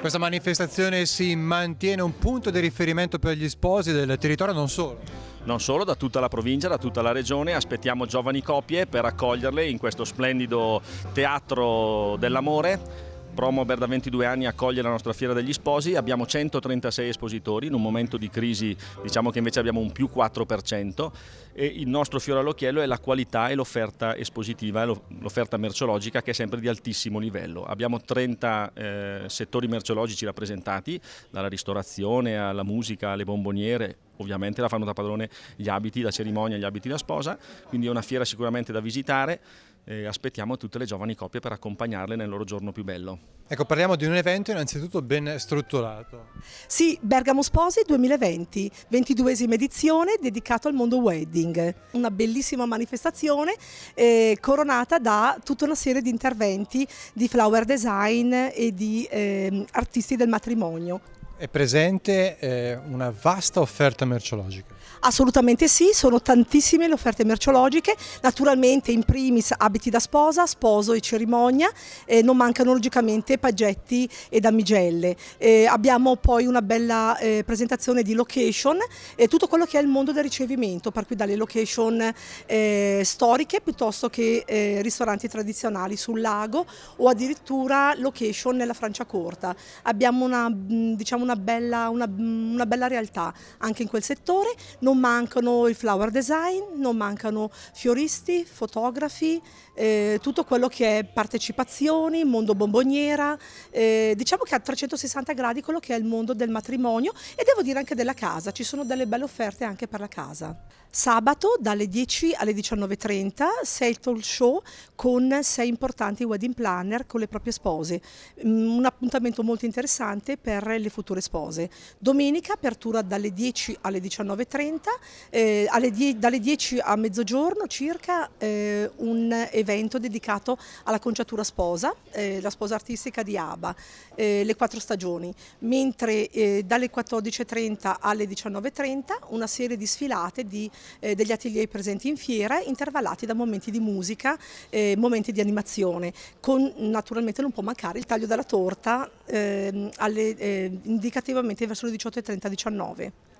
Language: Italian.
Questa manifestazione si mantiene un punto di riferimento per gli sposi del territorio non solo non solo da tutta la provincia, da tutta la regione, aspettiamo giovani coppie per accoglierle in questo splendido teatro dell'amore promo Promober da 22 anni accoglie la nostra Fiera degli Sposi, abbiamo 136 espositori, in un momento di crisi diciamo che invece abbiamo un più 4% e il nostro fiore all'occhiello è la qualità e l'offerta espositiva, l'offerta merceologica che è sempre di altissimo livello. Abbiamo 30 eh, settori merceologici rappresentati, dalla ristorazione alla musica, alle bomboniere, ovviamente la fanno da padrone gli abiti da cerimonia, gli abiti da sposa, quindi è una fiera sicuramente da visitare e aspettiamo tutte le giovani coppie per accompagnarle nel loro giorno più bello. Ecco, parliamo di un evento innanzitutto ben strutturato. Sì, Bergamo Sposi 2020, 22esima edizione dedicato al mondo wedding. Una bellissima manifestazione eh, coronata da tutta una serie di interventi di flower design e di eh, artisti del matrimonio. È presente eh, una vasta offerta merceologica? Assolutamente sì, sono tantissime le offerte merceologiche, naturalmente in primis abiti da sposa, sposo e cerimonia, eh, non mancano logicamente paggetti e damigelle. Eh, abbiamo poi una bella eh, presentazione di location, e eh, tutto quello che è il mondo del ricevimento, per cui dalle location eh, storiche piuttosto che ristoranti tradizionali sul lago o addirittura location nella Francia Corta. Abbiamo una, diciamo una una bella, una, mm, una bella realtà anche in quel settore, non mancano i flower design, non mancano fioristi, fotografi, eh, tutto quello che è partecipazioni, mondo bomboniera, eh, diciamo che a 360 gradi quello che è il mondo del matrimonio e devo dire anche della casa, ci sono delle belle offerte anche per la casa. Sabato dalle 10 alle 19.30 sei il talk show con sei importanti wedding planner con le proprie spose, mm, un appuntamento molto interessante per le future Nature Spose. Domenica apertura dalle 10 alle 19.30, eh, alle die, dalle 10 a mezzogiorno circa eh, un evento dedicato alla conciatura sposa, eh, la sposa artistica di Aba, eh, le quattro stagioni, mentre eh, dalle 14.30 alle 19.30 una serie di sfilate di, eh, degli atelier presenti in fiera intervallati da momenti di musica, momenti di animazione, con naturalmente non può mancare il taglio della torta eh, alle, eh, indicativamente verso le 18.30-19.